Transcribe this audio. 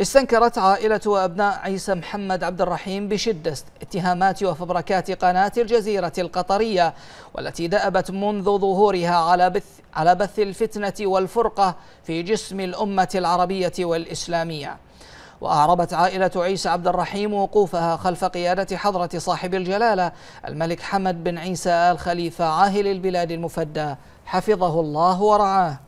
استنكرت عائلة وأبناء عيسى محمد عبد الرحيم بشدة اتهامات وفبركات قناة الجزيرة القطرية والتي دأبت منذ ظهورها على بث على بث الفتنة والفرقة في جسم الأمة العربية والإسلامية وأعربت عائلة عيسى عبد الرحيم وقوفها خلف قيادة حضرة صاحب الجلالة الملك حمد بن عيسى آل خليفة عاهل البلاد المفدى حفظه الله ورعاه